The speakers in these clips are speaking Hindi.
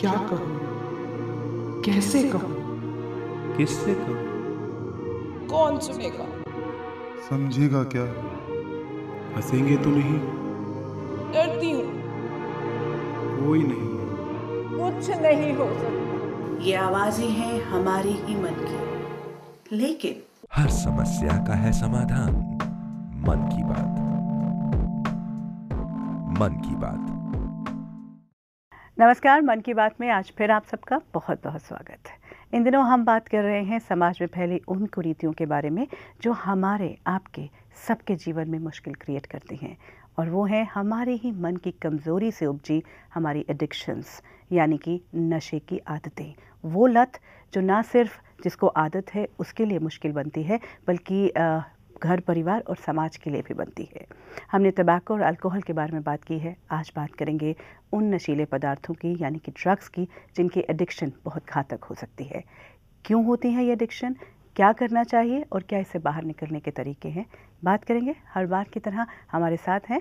क्या कहूं कैसे कहूं किससे कहूं कौन सुनेगा समझेगा क्या हंसेंगे तो नहीं डरती हूँ कोई नहीं कुछ नहीं हो सकता ये आवाजें हैं हमारी ही मन की लेकिन हर समस्या का है समाधान मन की बात मन की बात नमस्कार मन की बात में आज फिर आप सबका बहुत बहुत स्वागत है इन दिनों हम बात कर रहे हैं समाज में फैली उन कुरीतियों के बारे में जो हमारे आपके सबके जीवन में मुश्किल क्रिएट करती हैं और वो हैं हमारे ही मन की कमज़ोरी से उपजी हमारी एडिक्शंस यानी कि नशे की आदतें वो लत जो ना सिर्फ जिसको आदत है उसके लिए मुश्किल बनती है बल्कि घर परिवार और समाज के लिए भी बनती है हमने तंबाकू और अल्कोहल के बारे में बात की है आज बात करेंगे उन नशीले पदार्थों की यानी कि ड्रग्स की जिनकी एडिक्शन बहुत घातक हो सकती है क्यों होती है ये एडिक्शन क्या करना चाहिए और क्या इससे बाहर निकलने के तरीके हैं बात करेंगे हर बार की तरह हमारे साथ हैं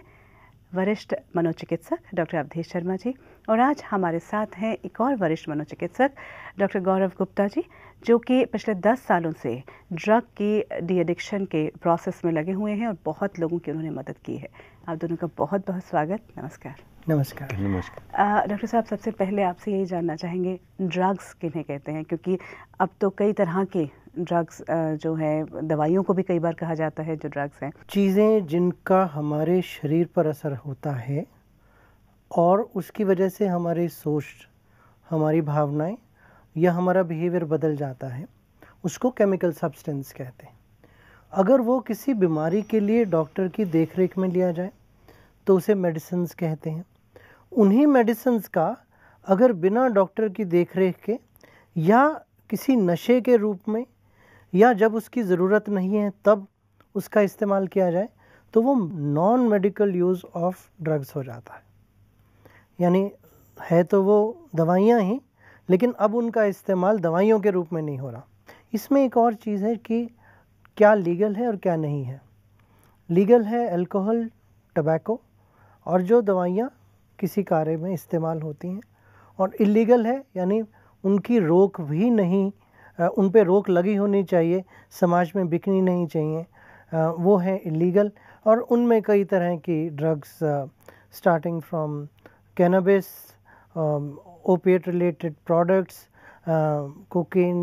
वरिष्ठ मनोचिकित्सक डॉक्टर अवधेश शर्मा जी और आज हमारे साथ हैं एक और वरिष्ठ मनोचिकित्सक डॉक्टर गौरव गुप्ता जी जो कि पिछले 10 सालों से ड्रग की डी एडिक्शन के प्रोसेस में लगे हुए हैं और बहुत लोगों की उन्होंने मदद की है आप दोनों का बहुत बहुत स्वागत नमस्कार नमस्कार नमस्कार डॉक्टर साहब सबसे पहले आपसे यही जानना चाहेंगे ड्रग्स किन्हें कहते हैं क्योंकि अब तो कई तरह के ड्रग्स जो है दवाइयों को भी कई बार कहा जाता है जो ड्रग्स हैं चीज़ें जिनका हमारे शरीर पर असर होता है और उसकी वजह से हमारी सोच हमारी भावनाएं या हमारा बिहेवियर बदल जाता है उसको केमिकल सब्सटेंस कहते हैं अगर वो किसी बीमारी के लिए डॉक्टर की देखरेख में लिया जाए तो उसे मेडिसिन कहते हैं उन्हीं मेडिसन्स का अगर बिना डॉक्टर की देखरेख के या किसी नशे के रूप में या जब उसकी ज़रूरत नहीं है तब उसका इस्तेमाल किया जाए तो वो non medical use of drugs हो जाता है यानी है तो वो दवाइयाँ ही लेकिन अब उनका इस्तेमाल दवाइयों के रूप में नहीं हो रहा इसमें एक और चीज़ है कि क्या लीगल है और क्या नहीं है लीगल है अल्कोहल टबैको और जो दवाइयाँ किसी कार्य में इस्तेमाल होती हैं और इलीगल है यानी उनकी रोक भी नहीं उन पर रोक लगी होनी चाहिए समाज में बिकनी नहीं चाहिए वो है इलीगल और उनमें कई तरह की drugs starting from cannabis opiate related products cocaine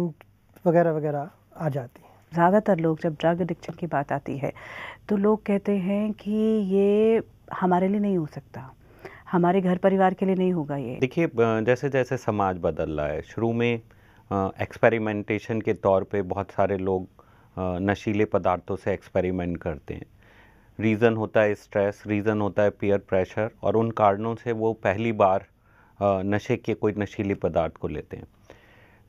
वगैरह वगैरह आ जाती हैं ज़्यादातर लोग जब ड्रग एडिक्शन की बात आती है तो लोग कहते हैं कि ये हमारे लिए नहीं हो सकता हमारे घर परिवार के लिए नहीं होगा ये देखिए जैसे जैसे समाज बदल रहा है शुरू में एक्सपेरिमेंटेशन के तौर पे बहुत सारे लोग नशीले पदार्थों से एक्सपेरिमेंट करते हैं रीज़न होता है स्ट्रेस रीज़न होता है पीयर प्रेशर और उन कारणों से वो पहली बार नशे के कोई नशीले पदार्थ को लेते हैं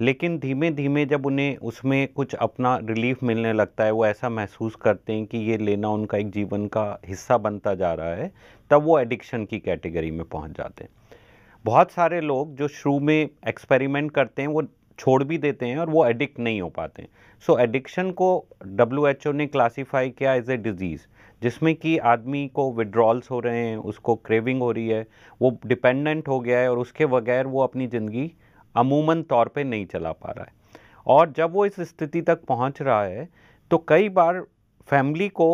लेकिन धीमे धीमे जब उन्हें उसमें कुछ अपना रिलीफ मिलने लगता है वो ऐसा महसूस करते हैं कि ये लेना उनका एक जीवन का हिस्सा बनता जा रहा है तब वो एडिक्शन की कैटेगरी में पहुंच जाते हैं बहुत सारे लोग जो शुरू में एक्सपेरिमेंट करते हैं वो छोड़ भी देते हैं और वो एडिक्ट नहीं हो पाते हैं सो so, एडिक्शन को डब्ल्यू ने क्लासीफाई किया एज ए डिज़ीज़ जिसमें कि आदमी को विड्रॉल्स हो रहे हैं उसको क्रेविंग हो रही है वो डिपेंडेंट हो गया है और उसके बगैर वो अपनी ज़िंदगी अमूमन तौर पे नहीं चला पा रहा है और जब वो इस स्थिति तक पहुंच रहा है तो कई बार फैमिली को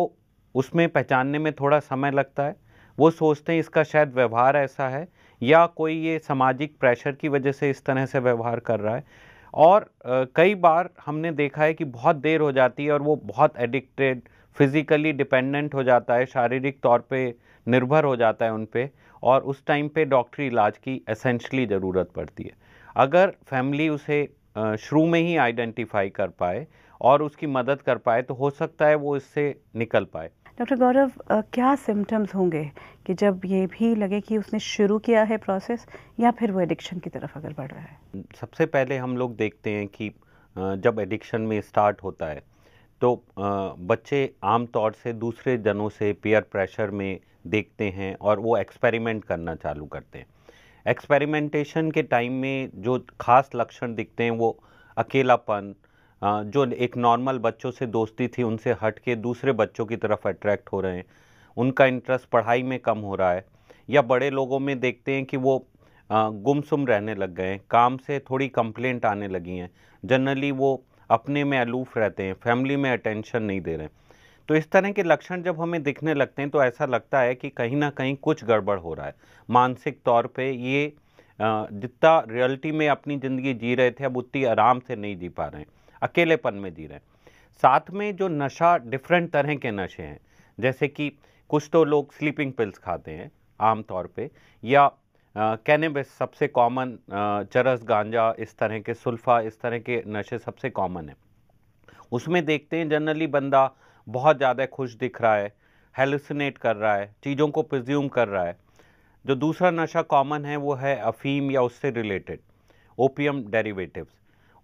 उसमें पहचानने में थोड़ा समय लगता है वो सोचते हैं इसका शायद व्यवहार ऐसा है या कोई ये सामाजिक प्रेशर की वजह से इस तरह से व्यवहार कर रहा है और कई बार हमने देखा है कि बहुत देर हो जाती है और वो बहुत एडिक्टेड फिज़िकली डिपेंडेंट हो जाता है शारीरिक तौर पे निर्भर हो जाता है उन पर और उस टाइम पे डॉक्टरी इलाज की एसेंशली ज़रूरत पड़ती है अगर फैमिली उसे शुरू में ही आइडेंटिफाई कर पाए और उसकी मदद कर पाए तो हो सकता है वो इससे निकल पाए डॉक्टर गौरव क्या सिम्टम्स होंगे कि जब ये भी लगे कि उसने शुरू किया है प्रोसेस या फिर वो एडिक्शन की तरफ अगर बढ़ रहा है सबसे पहले हम लोग देखते हैं कि जब एडिक्शन में स्टार्ट होता है तो बच्चे आमतौर से दूसरे जनों से पीयर प्रेशर में देखते हैं और वो एक्सपेरिमेंट करना चालू करते हैं एक्सपेरिमेंटेशन के टाइम में जो खास लक्षण दिखते हैं वो अकेलापन जो एक नॉर्मल बच्चों से दोस्ती थी उनसे हट के दूसरे बच्चों की तरफ अट्रैक्ट हो रहे हैं उनका इंटरेस्ट पढ़ाई में कम हो रहा है या बड़े लोगों में देखते हैं कि वो गुमसुम रहने लग गए हैं काम से थोड़ी कंप्लेंट आने लगी हैं जनरली वो अपने में अलूफ रहते हैं फैमिली में अटेंशन नहीं दे रहे तो इस तरह के लक्षण जब हमें दिखने लगते हैं तो ऐसा लगता है कि कहीं ना कहीं कुछ गड़बड़ हो रहा है मानसिक तौर पे ये जितना रियलिटी में अपनी ज़िंदगी जी रहे थे अब उतनी आराम से नहीं जी पा रहे हैं अकेलेपन में जी रहे हैं साथ में जो नशा डिफरेंट तरह के नशे हैं जैसे कि कुछ तो लोग स्लीपिंग पिल्स खाते हैं आम तौर पे या कैनेबिस सबसे कॉमन चरस गांजा इस तरह के सुल्फा इस तरह के नशे सबसे कॉमन है उसमें देखते हैं जनरली बंदा बहुत ज़्यादा खुश दिख रहा है हेलुसिनेट कर रहा है चीज़ों को प्रज्यूम कर रहा है जो दूसरा नशा कॉमन है वो है अफीम या उससे related opium derivatives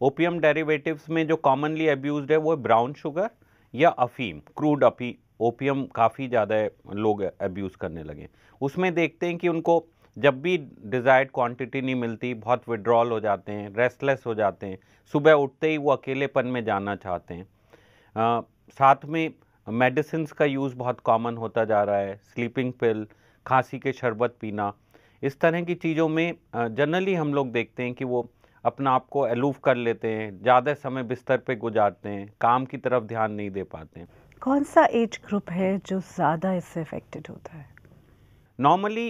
opium derivatives में जो कॉमनली अब्यूज है वो ब्राउन शुगर या अफीम क्रूड अफी ओपियम काफ़ी ज़्यादा लोग अब्यूज़ करने लगे उसमें देखते हैं कि उनको जब भी डिज़ायर्ड क्वांटिटी नहीं मिलती बहुत विड्रॉल हो जाते हैं रेस्टलेस हो जाते हैं सुबह उठते ही वो अकेलेपन में जाना चाहते हैं आ, साथ में मेडिसिन का यूज़ बहुत कॉमन होता जा रहा है स्लीपिंग पिल खांसी के शरबत पीना इस तरह की चीज़ों में जनरली हम लोग देखते हैं कि वो अपना आप को एलूफ कर लेते हैं ज़्यादा समय बिस्तर पे गुजारते हैं काम की तरफ ध्यान नहीं दे पाते हैं कौन सा एज ग्रुप है जो ज़्यादा इससे अफेक्टेड होता है नॉर्मली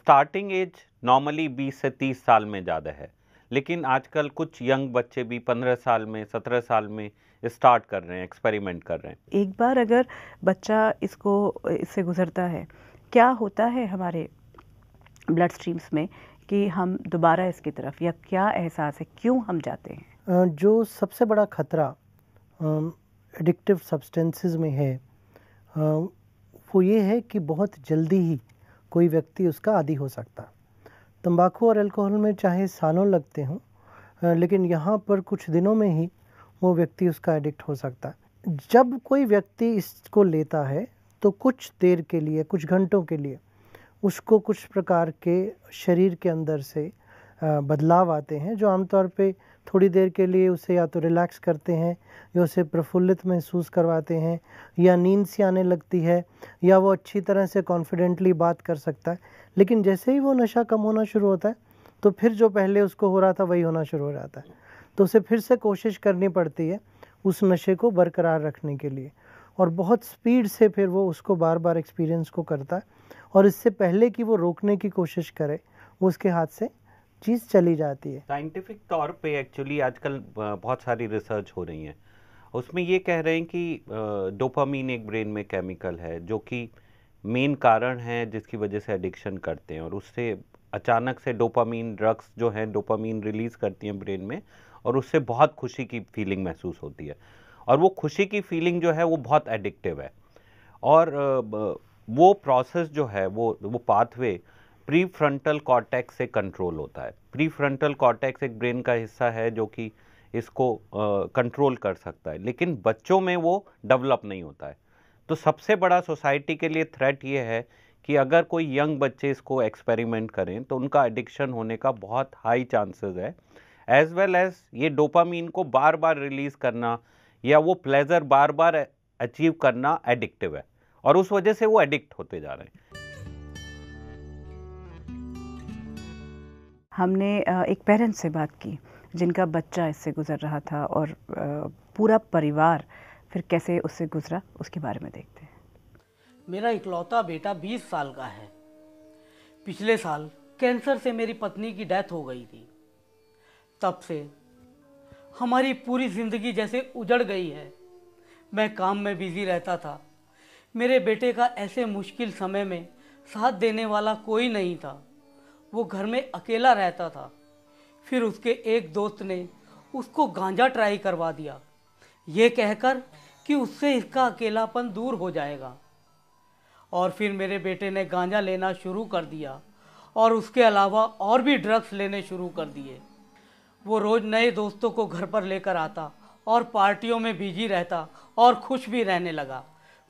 स्टार्टिंग एज नॉर्मली 20 से 30 साल में ज़्यादा है लेकिन आजकल कुछ यंग बच्चे भी 15 साल में 17 साल में स्टार्ट कर रहे हैं एक्सपेरिमेंट कर रहे हैं एक बार अगर बच्चा इसको इससे गुजरता है क्या होता है हमारे ब्लड स्ट्रीम्स में कि हम दोबारा इसकी तरफ या क्या एहसास है क्यों हम जाते हैं जो सबसे बड़ा ख़तरा एडिक्टिव सब्सटेंसेस में है वो ये है कि बहुत जल्दी ही कोई व्यक्ति उसका आदि हो सकता तंबाकू और अल्कोहल में चाहे सालों लगते हों लेकिन यहाँ पर कुछ दिनों में ही वो व्यक्ति उसका एडिक्ट हो सकता है जब कोई व्यक्ति इसको लेता है तो कुछ देर के लिए कुछ घंटों के लिए उसको कुछ प्रकार के शरीर के अंदर से बदलाव आते हैं जो आमतौर पे थोड़ी देर के लिए उसे या तो रिलैक्स करते हैं या उसे प्रफुल्लित महसूस करवाते हैं या नींद सी आने लगती है या वो अच्छी तरह से कॉन्फिडेंटली बात कर सकता है लेकिन जैसे ही वो नशा कम होना शुरू होता है तो फिर जो पहले उसको हो रहा था वही होना शुरू हो जाता है तो उसे फिर से कोशिश करनी पड़ती है उस नशे को बरकरार रखने के लिए और बहुत स्पीड से फिर वो उसको बार बार एक्सपीरियंस को करता है और इससे पहले कि वो रोकने की कोशिश करे उसके हाथ से चीज़ चली जाती है साइंटिफिक तौर पे एक्चुअली आजकल बहुत सारी रिसर्च हो रही है उसमें ये कह रहे हैं कि डोपामीन एक ब्रेन में केमिकल है जो कि मेन कारण है जिसकी वजह से एडिक्शन करते हैं और उससे अचानक से डोपामीन ड्रग्स जो हैं डोपामीन रिलीज़ करती हैं ब्रेन में और उससे बहुत खुशी की फीलिंग महसूस होती है और वो खुशी की फीलिंग जो है वो बहुत एडिक्टिव है और वो प्रोसेस जो है वो वो पाथवे प्री फ्रंटल कॉर्टेक्स से कंट्रोल होता है प्री फ्रंटल कॉर्टेक्स एक ब्रेन का हिस्सा है जो कि इसको कंट्रोल कर सकता है लेकिन बच्चों में वो डेवलप नहीं होता है तो सबसे बड़ा सोसाइटी के लिए थ्रेट ये है कि अगर कोई यंग बच्चे इसको एक्सपेरिमेंट करें तो उनका एडिक्शन होने का बहुत हाई चांसेस है एज वेल एज ये डोपामीन को बार बार रिलीज़ करना या वो प्लेज़र बार बार अचीव करना एडिक्टिव है और उस वजह से वो एडिक्ट होते जा रहे हैं हमने एक पेरेंट्स से बात की जिनका बच्चा इससे गुजर रहा था और पूरा परिवार फिर कैसे उससे गुजरा उसके बारे में देखते हैं मेरा इकलौता बेटा 20 साल का है पिछले साल कैंसर से मेरी पत्नी की डेथ हो गई थी तब से हमारी पूरी ज़िंदगी जैसे उजड़ गई है मैं काम में बिज़ी रहता था मेरे बेटे का ऐसे मुश्किल समय में साथ देने वाला कोई नहीं था वो घर में अकेला रहता था फिर उसके एक दोस्त ने उसको गांजा ट्राई करवा दिया ये कहकर कि उससे इसका अकेलापन दूर हो जाएगा और फिर मेरे बेटे ने गांजा लेना शुरू कर दिया और उसके अलावा और भी ड्रग्स लेने शुरू कर दिए वो रोज़ नए दोस्तों को घर पर लेकर आता और पार्टियों में बिजी रहता और खुश भी रहने लगा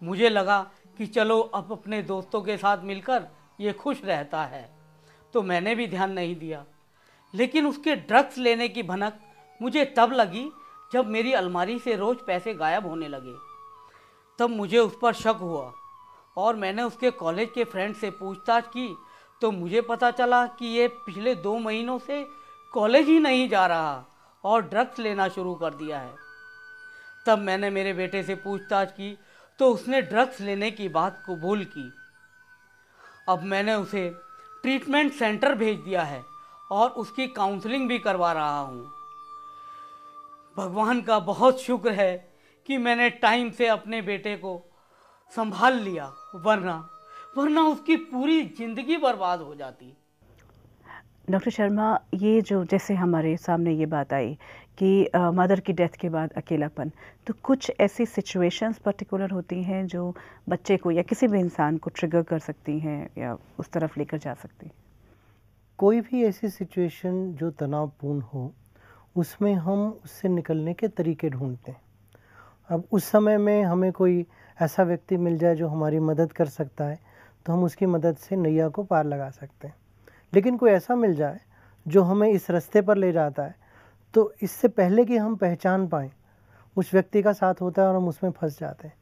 मुझे लगा कि चलो अब अपने दोस्तों के साथ मिलकर ये खुश रहता है तो मैंने भी ध्यान नहीं दिया लेकिन उसके ड्रग्स लेने की भनक मुझे तब लगी जब मेरी अलमारी से रोज़ पैसे गायब होने लगे तब मुझे उस पर शक हुआ और मैंने उसके कॉलेज के फ्रेंड से पूछताछ की तो मुझे पता चला कि ये पिछले दो महीनों से कॉलेज ही नहीं जा रहा और ड्रग्स लेना शुरू कर दिया है तब मैंने मेरे बेटे से पूछताछ की तो उसने ड्रग्स लेने की बात कबूल की अब मैंने उसे ट्रीटमेंट सेंटर भेज दिया है और उसकी काउंसलिंग भी करवा रहा हूँ भगवान का बहुत शुक्र है कि मैंने टाइम से अपने बेटे को संभाल लिया वरना वरना उसकी पूरी ज़िंदगी बर्बाद हो जाती डॉक्टर शर्मा ये जो जैसे हमारे सामने ये बात आई कि मदर की डेथ के बाद अकेलापन तो कुछ ऐसी सिचुएशंस पर्टिकुलर होती हैं जो बच्चे को या किसी भी इंसान को ट्रिगर कर सकती हैं या उस तरफ लेकर जा सकती हैं कोई भी ऐसी सिचुएशन जो तनावपूर्ण हो उसमें हम उससे निकलने के तरीके ढूंढते हैं अब उस समय में हमें कोई ऐसा व्यक्ति मिल जाए जो हमारी मदद कर सकता है तो हम उसकी मदद से नैया को पार लगा सकते हैं लेकिन कोई ऐसा मिल जाए जो हमें इस रास्ते पर ले जाता है तो इससे पहले कि हम पहचान पाए उस व्यक्ति का साथ होता है और हम उसमें फंस जाते हैं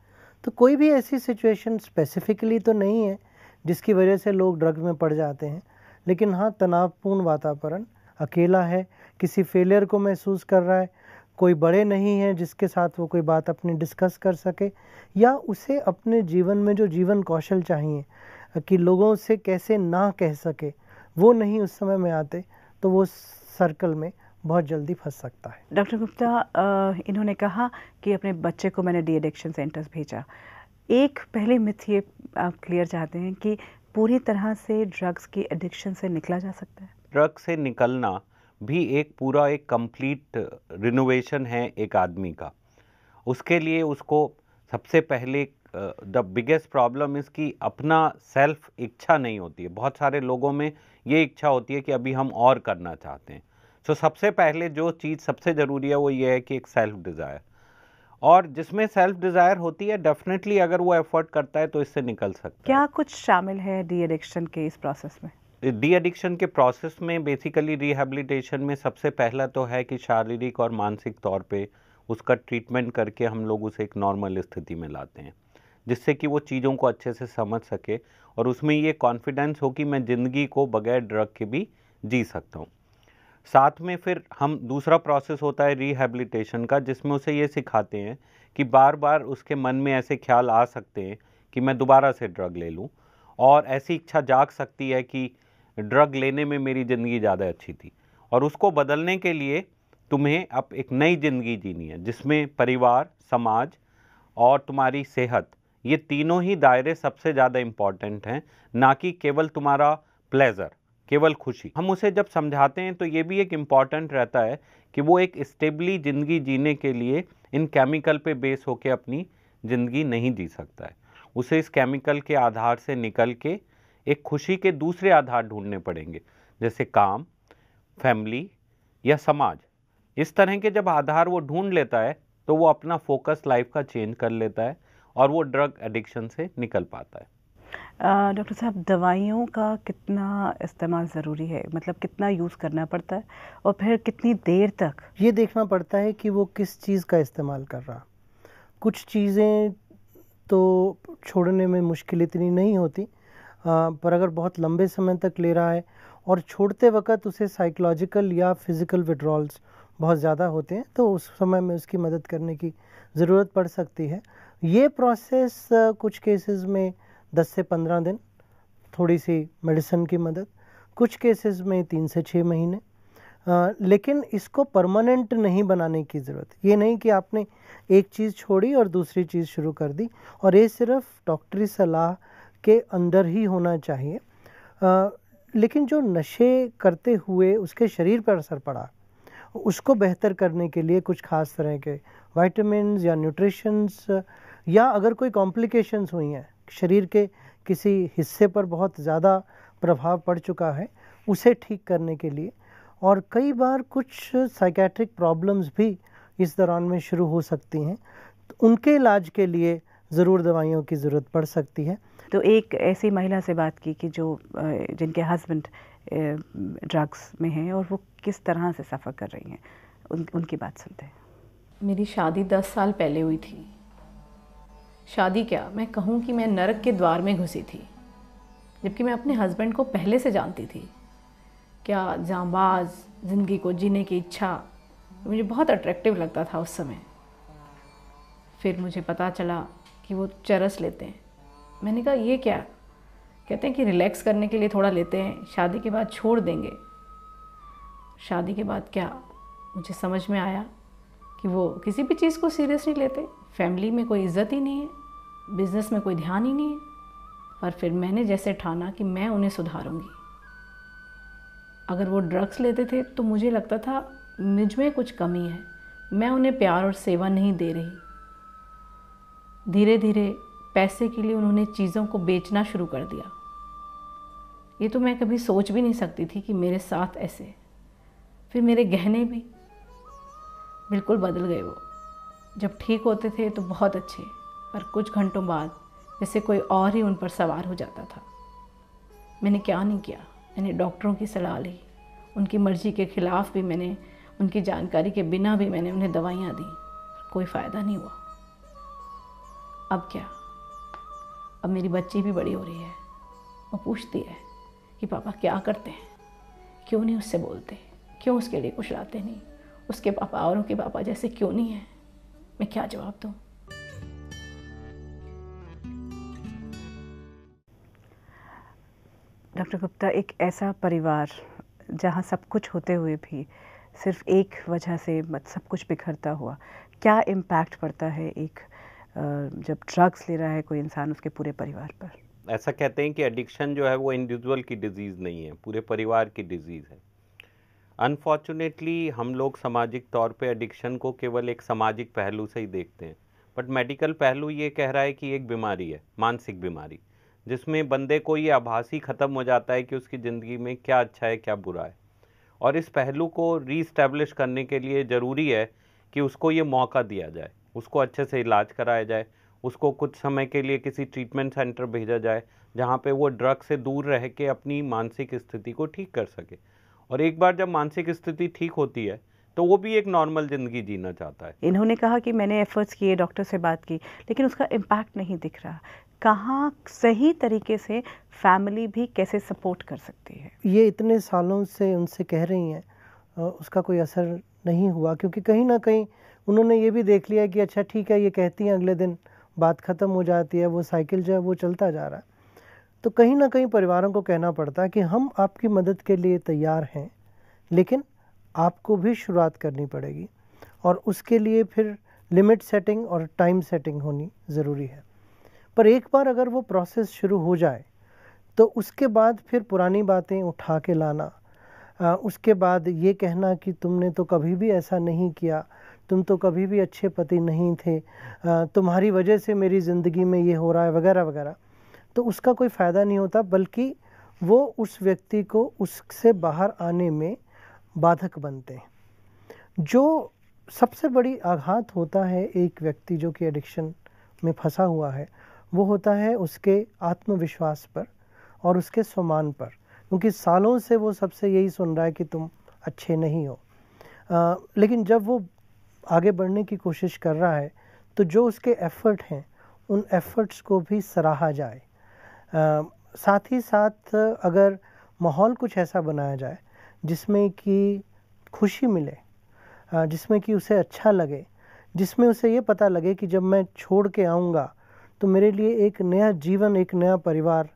तो कोई भी ऐसी सिचुएशन स्पेसिफिकली तो नहीं है जिसकी वजह से लोग ड्रग में पड़ जाते हैं लेकिन हाँ तनावपूर्ण वातावरण अकेला है किसी फेलियर को महसूस कर रहा है कोई बड़े नहीं हैं जिसके साथ वो कोई बात अपनी डिस्कस कर सके या उसे अपने जीवन में जो जीवन कौशल चाहिए कि लोगों से कैसे ना कह सके वो नहीं उस समय में आते तो वो सर्कल में बहुत जल्दी फंस सकता है डॉक्टर गुप्ता इन्होंने कहा कि अपने बच्चे को मैंने डी एडिक्शन सेंटर्स भेजा एक पहले मिथ ये आप क्लियर चाहते हैं कि पूरी तरह से ड्रग्स की एडिक्शन से निकला जा सकता है ड्रग से निकलना भी एक पूरा एक कंप्लीट रिनोवेशन है एक आदमी का उसके लिए उसको सबसे पहले द बिगेस्ट प्रॉब्लम इसकी अपना सेल्फ इच्छा नहीं होती है बहुत सारे लोगों में ये इच्छा होती है कि अभी हम और करना चाहते हैं सो सबसे पहले जो चीज़ सबसे ज़रूरी है वो ये है कि एक सेल्फ डिज़ायर और जिसमें सेल्फ डिज़ायर होती है डेफिनेटली अगर वो एफर्ट करता है तो इससे निकल सकता क्या है क्या कुछ शामिल है डी एडिक्शन के इस प्रोसेस में डी एडिक्शन के प्रोसेस में बेसिकली रिहेबिलिटेशन में सबसे पहला तो है कि शारीरिक और मानसिक तौर पे उसका ट्रीटमेंट करके हम लोग उसे एक नॉर्मल स्थिति में लाते हैं जिससे कि वो चीज़ों को अच्छे से समझ सके और उसमें ये कॉन्फिडेंस हो कि मैं ज़िंदगी को बगैर ड्रग के भी जी सकता हूँ साथ में फिर हम दूसरा प्रोसेस होता है रिहेबिलिटेशन का जिसमें उसे ये सिखाते हैं कि बार बार उसके मन में ऐसे ख्याल आ सकते हैं कि मैं दोबारा से ड्रग ले लूँ और ऐसी इच्छा जाग सकती है कि ड्रग लेने में मेरी ज़िंदगी ज़्यादा अच्छी थी और उसको बदलने के लिए तुम्हें अब एक नई ज़िंदगी जीनी है जिसमें परिवार समाज और तुम्हारी सेहत ये तीनों ही दायरे सबसे ज़्यादा इम्पॉर्टेंट हैं ना कि केवल तुम्हारा प्लेज़र केवल खुशी हम उसे जब समझाते हैं तो ये भी एक इम्पॉर्टेंट रहता है कि वो एक स्टेबली ज़िंदगी जीने के लिए इन केमिकल पे बेस होके अपनी ज़िंदगी नहीं जी सकता है उसे इस केमिकल के आधार से निकल के एक खुशी के दूसरे आधार ढूंढने पड़ेंगे जैसे काम फैमिली या समाज इस तरह के जब आधार वो ढूंढ लेता है तो वो अपना फोकस लाइफ का चेंज कर लेता है और वो ड्रग एडिक्शन से निकल पाता है डॉक्टर साहब दवाइयों का कितना इस्तेमाल ज़रूरी है मतलब कितना यूज़ करना पड़ता है और फिर कितनी देर तक ये देखना पड़ता है कि वो किस चीज़ का इस्तेमाल कर रहा कुछ चीज़ें तो छोड़ने में मुश्किल इतनी नहीं होती आ, पर अगर बहुत लंबे समय तक ले रहा है और छोड़ते वक्त उसे साइकोलॉजिकल या फिज़िकल विड्रॉल्स बहुत ज़्यादा होते हैं तो उस समय में उसकी मदद करने की ज़रूरत पड़ सकती है ये प्रोसेस कुछ केसेस में दस से पंद्रह दिन थोड़ी सी मेडिसिन की मदद कुछ केसेस में तीन से छः महीने आ, लेकिन इसको परमानेंट नहीं बनाने की ज़रूरत ये नहीं कि आपने एक चीज़ छोड़ी और दूसरी चीज़ शुरू कर दी और ये सिर्फ डॉक्टरी सलाह के अंदर ही होना चाहिए आ, लेकिन जो नशे करते हुए उसके शरीर पर असर पड़ा उसको बेहतर करने के लिए कुछ ख़ास तरह के वाइटमिन या न्यूट्रिशंस या अगर कोई कॉम्प्लिकेशंस हुई हैं शरीर के किसी हिस्से पर बहुत ज़्यादा प्रभाव पड़ चुका है उसे ठीक करने के लिए और कई बार कुछ साइकेट्रिक प्रॉब्लम्स भी इस दौरान में शुरू हो सकती हैं तो उनके इलाज के लिए ज़रूर दवाइयों की ज़रूरत पड़ सकती है तो एक ऐसी महिला से बात की कि जो जिनके हस्बैंड ड्रग्स में हैं और वो किस तरह से सफ़र कर रही हैं उन, उनकी बात सुनते हैं मेरी शादी दस साल पहले हुई थी शादी क्या मैं कहूँ कि मैं नरक के द्वार में घुसी थी जबकि मैं अपने हस्बैंड को पहले से जानती थी क्या जांबाज ज़िंदगी को जीने की इच्छा मुझे बहुत अट्रैक्टिव लगता था उस समय फिर मुझे पता चला कि वो चरस लेते हैं मैंने कहा ये क्या कहते हैं कि रिलैक्स करने के लिए थोड़ा लेते हैं शादी के बाद छोड़ देंगे शादी के बाद क्या मुझे समझ में आया कि वो किसी भी चीज़ को सीरियस नहीं लेते फैमिली में कोई इज्जत ही नहीं है बिज़नेस में कोई ध्यान ही नहीं है पर फिर मैंने जैसे ठाना कि मैं उन्हें सुधारूंगी अगर वो ड्रग्स लेते थे तो मुझे लगता था मुझ में कुछ कमी है मैं उन्हें प्यार और सेवा नहीं दे रही धीरे धीरे पैसे के लिए उन्होंने चीज़ों को बेचना शुरू कर दिया ये तो मैं कभी सोच भी नहीं सकती थी कि मेरे साथ ऐसे फिर मेरे गहने भी बिल्कुल बदल गए वो जब ठीक होते थे तो बहुत अच्छे पर कुछ घंटों बाद जैसे कोई और ही उन पर सवार हो जाता था मैंने क्या नहीं किया मैंने डॉक्टरों की सलाह ली उनकी मर्जी के ख़िलाफ़ भी मैंने उनकी जानकारी के बिना भी मैंने उन्हें दवाइयाँ दी कोई फ़ायदा नहीं हुआ अब क्या अब मेरी बच्ची भी बड़ी हो रही है वो पूछती है कि पापा क्या करते हैं क्यों नहीं उससे बोलते क्यों उसके लिए कुछ लाते नहीं उसके पापा औरों के पापा जैसे क्यों नहीं है मैं क्या जवाब दूँ डॉक्टर गुप्ता एक ऐसा परिवार जहाँ सब कुछ होते हुए भी सिर्फ एक वजह से मत सब कुछ बिखरता हुआ क्या इम्पैक्ट पड़ता है एक जब ड्रग्स ले रहा है कोई इंसान उसके पूरे परिवार पर ऐसा कहते हैं कि एडिक्शन जो है वो इंडिविजुअल की डिजीज़ नहीं है पूरे परिवार की डिजीज़ है अनफॉर्चुनेटली हम लोग सामाजिक तौर पे एडिक्शन को केवल एक सामाजिक पहलू से ही देखते हैं बट मेडिकल पहलू ये कह रहा है कि एक बीमारी है मानसिक बीमारी जिसमें बंदे को ये आभास ही ख़त्म हो जाता है कि उसकी ज़िंदगी में क्या अच्छा है क्या बुरा है और इस पहलू को रीस्टैब्लिश करने के लिए ज़रूरी है कि उसको ये मौका दिया जाए उसको अच्छे से इलाज कराया जाए उसको कुछ समय के लिए किसी ट्रीटमेंट सेंटर भेजा जाए जहाँ पे वो ड्रग से दूर रह के अपनी मानसिक स्थिति को ठीक कर सके और एक बार जब मानसिक स्थिति ठीक होती है तो वो भी एक नॉर्मल ज़िंदगी जीना चाहता है इन्होंने कहा कि मैंने एफ़र्ट्स किए डॉक्टर से बात की लेकिन उसका इम्पैक्ट नहीं दिख रहा कहाँ सही तरीके से फैमिली भी कैसे सपोर्ट कर सकती है ये इतने सालों से उनसे कह रही हैं उसका कोई असर नहीं हुआ क्योंकि कहीं ना कहीं उन्होंने ये भी देख लिया कि अच्छा ठीक है ये कहती हैं अगले दिन बात ख़त्म हो जाती है वो साइकिल जो है वो चलता जा रहा है तो कहीं ना कहीं परिवारों को कहना पड़ता है कि हम आपकी मदद के लिए तैयार हैं लेकिन आपको भी शुरुआत करनी पड़ेगी और उसके लिए फिर लिमिट सेटिंग और टाइम सेटिंग होनी ज़रूरी है पर एक बार अगर वो प्रोसेस शुरू हो जाए तो उसके बाद फिर पुरानी बातें उठा के लाना आ, उसके बाद ये कहना कि तुमने तो कभी भी ऐसा नहीं किया तुम तो कभी भी अच्छे पति नहीं थे आ, तुम्हारी वजह से मेरी ज़िंदगी में ये हो रहा है वगैरह वगैरह तो उसका कोई फ़ायदा नहीं होता बल्कि वो उस व्यक्ति को उससे बाहर आने में बाधक बनते हैं जो सबसे बड़ी आघात होता है एक व्यक्ति जो कि एडिक्शन में फंसा हुआ है वो होता है उसके आत्मविश्वास पर और उसके सम्मान पर क्योंकि सालों से वो सबसे यही सुन रहा है कि तुम अच्छे नहीं हो आ, लेकिन जब वो आगे बढ़ने की कोशिश कर रहा है तो जो उसके एफ़र्ट हैं उन एफ़र्ट्स को भी सराहा जाए साथ ही साथ अगर माहौल कुछ ऐसा बनाया जाए जिसमें कि खुशी मिले जिसमें कि उसे अच्छा लगे जिसमें उसे ये पता लगे कि जब मैं छोड़ के आऊँगा तो मेरे लिए एक नया जीवन एक नया परिवार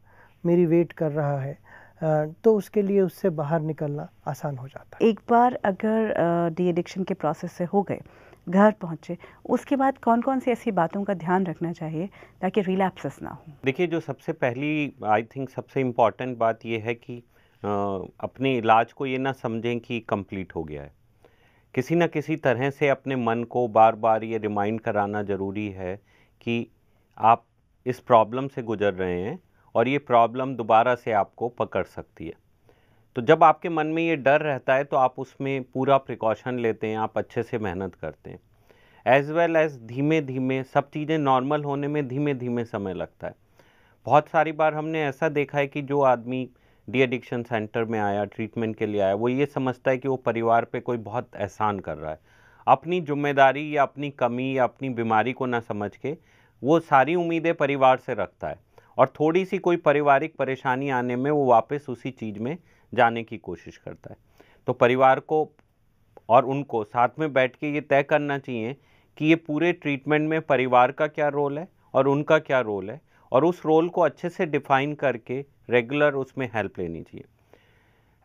मेरी वेट कर रहा है तो उसके लिए उससे बाहर निकलना आसान हो जाता है एक बार अगर डी एडिक्शन के प्रोसेस से हो गए घर पहुँचे उसके बाद कौन कौन सी ऐसी बातों का ध्यान रखना चाहिए ताकि रिलैप्स ना हो देखिए जो सबसे पहली आई थिंक सबसे इम्पॉर्टेंट बात यह है कि आ, अपने इलाज को ये ना समझें कि कंप्लीट हो गया है किसी ना किसी तरह से अपने मन को बार बार ये रिमाइंड कराना ज़रूरी है कि आप इस प्रॉब्लम से गुजर रहे हैं और ये प्रॉब्लम दोबारा से आपको पकड़ सकती है तो जब आपके मन में ये डर रहता है तो आप उसमें पूरा प्रिकॉशन लेते हैं आप अच्छे से मेहनत करते हैं एज़ वेल एज़ धीमे धीमे सब चीज़ें नॉर्मल होने में धीमे धीमे समय लगता है बहुत सारी बार हमने ऐसा देखा है कि जो आदमी डी एडिक्शन सेंटर में आया ट्रीटमेंट के लिए आया वो ये समझता है कि वो परिवार पे कोई बहुत एहसान कर रहा है अपनी जिम्मेदारी या अपनी कमी या अपनी बीमारी को ना समझ के वो सारी उम्मीदें परिवार से रखता है और थोड़ी सी कोई पारिवारिक परेशानी आने में वो वापस उसी चीज़ में जाने की कोशिश करता है तो परिवार को और उनको साथ में बैठ के ये तय करना चाहिए कि ये पूरे ट्रीटमेंट में परिवार का क्या रोल है और उनका क्या रोल है और उस रोल को अच्छे से डिफाइन करके रेगुलर उसमें हेल्प लेनी चाहिए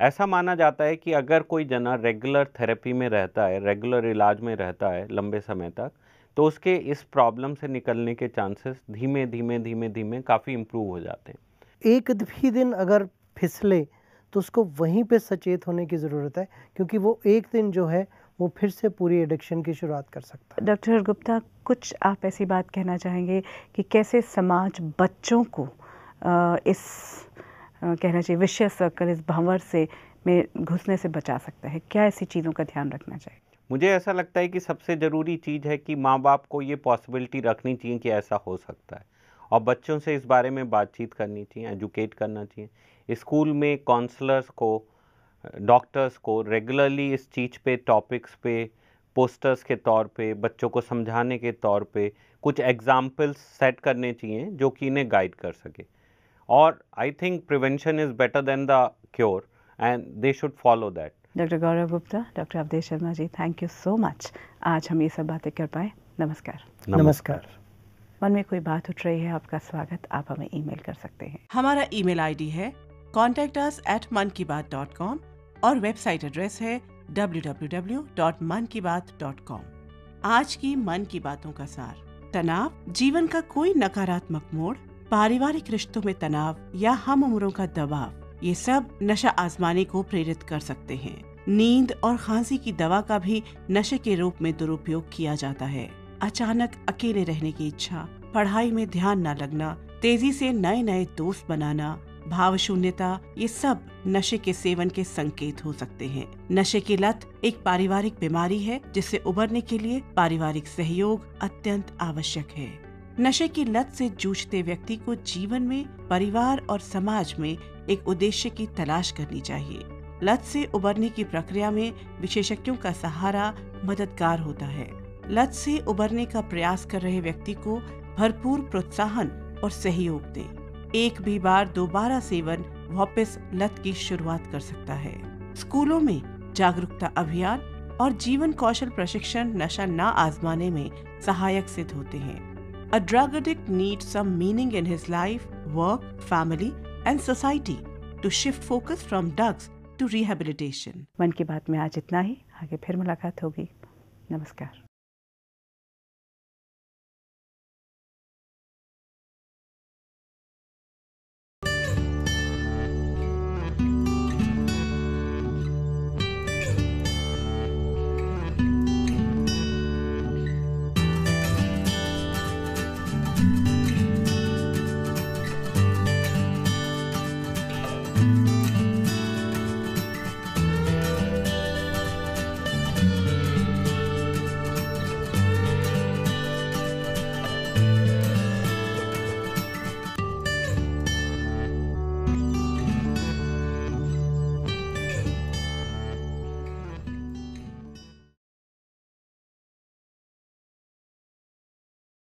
ऐसा माना जाता है कि अगर कोई जना रेगुलर थेरेपी में रहता है रेगुलर इलाज में रहता है लंबे समय तक तो उसके इस प्रॉब्लम से निकलने के चांसेस धीमे धीमे धीमे धीमे काफ़ी इम्प्रूव हो जाते हैं एक भी दिन अगर फिसले तो उसको वहीं पे सचेत होने की ज़रूरत है क्योंकि वो एक दिन जो है वो फिर से पूरी एडिक्शन की शुरुआत कर सकता है डॉक्टर गुप्ता कुछ आप ऐसी बात कहना चाहेंगे कि कैसे समाज बच्चों को इस कहना चाहिए विषय सर्कल इस भंवर से में घुसने से बचा सकता है क्या ऐसी चीज़ों का ध्यान रखना चाहिए मुझे ऐसा लगता है कि सबसे ज़रूरी चीज़ है कि माँ बाप को ये पॉसिबिलिटी रखनी चाहिए कि ऐसा हो सकता है और बच्चों से इस बारे में बातचीत करनी चाहिए एजुकेट करना चाहिए स्कूल में काउंसलर्स को डॉक्टर्स को रेगुलरली इस चीज़ पे टॉपिक्स पे पोस्टर्स के तौर पे बच्चों को समझाने के तौर पे कुछ एग्ज़ाम्पल्स सेट करने चाहिए जो कि इन्हें गाइड कर सके और I think prevention is better than the cure and they should follow that doctor Gaurav Gupta doctor Awadhesh Sharma ji thank you so much आज हम ये सब बातें कर पाए नमस्कार नमस्कार मन में कोई बात उठ रही है आपका स्वागत आप हमें ईमेल कर सकते हैं हमारा ईमेल आईडी है contact us at Mann Ki Baat dot com और वेबसाइट एड्रेस है W W W dot Mann Ki Baat dot com आज की मन की बातों का सार तनाव जीवन का कोई नकारात्मक मोड़ पारिवारिक रिश्तों में तनाव या हम उम्रों का दबाव ये सब नशा आजमाने को प्रेरित कर सकते हैं नींद और खांसी की दवा का भी नशे के रूप में दुरुपयोग किया जाता है अचानक अकेले रहने की इच्छा पढ़ाई में ध्यान न लगना तेजी से नए नए दोस्त बनाना भाव शून्यता ये सब नशे के सेवन के संकेत हो सकते हैं नशे की लत एक पारिवारिक बीमारी है जिससे उबरने के लिए पारिवारिक सहयोग अत्यंत आवश्यक है नशे की लत से जूझते व्यक्ति को जीवन में परिवार और समाज में एक उद्देश्य की तलाश करनी चाहिए लत से उबरने की प्रक्रिया में विशेषज्ञों का सहारा मददगार होता है लत से उबरने का प्रयास कर रहे व्यक्ति को भरपूर प्रोत्साहन और सहयोग दें। एक भी बार दोबारा सेवन वापस लत की शुरुआत कर सकता है स्कूलों में जागरूकता अभियान और जीवन कौशल प्रशिक्षण नशा न आजमाने में सहायक सिद्ध होते हैं a drug addict need some meaning in his life work family and society to shift focus from drugs to rehabilitation Mann Ki बात में आज इतना ही आगे फिर मुलाकात होगी नमस्कार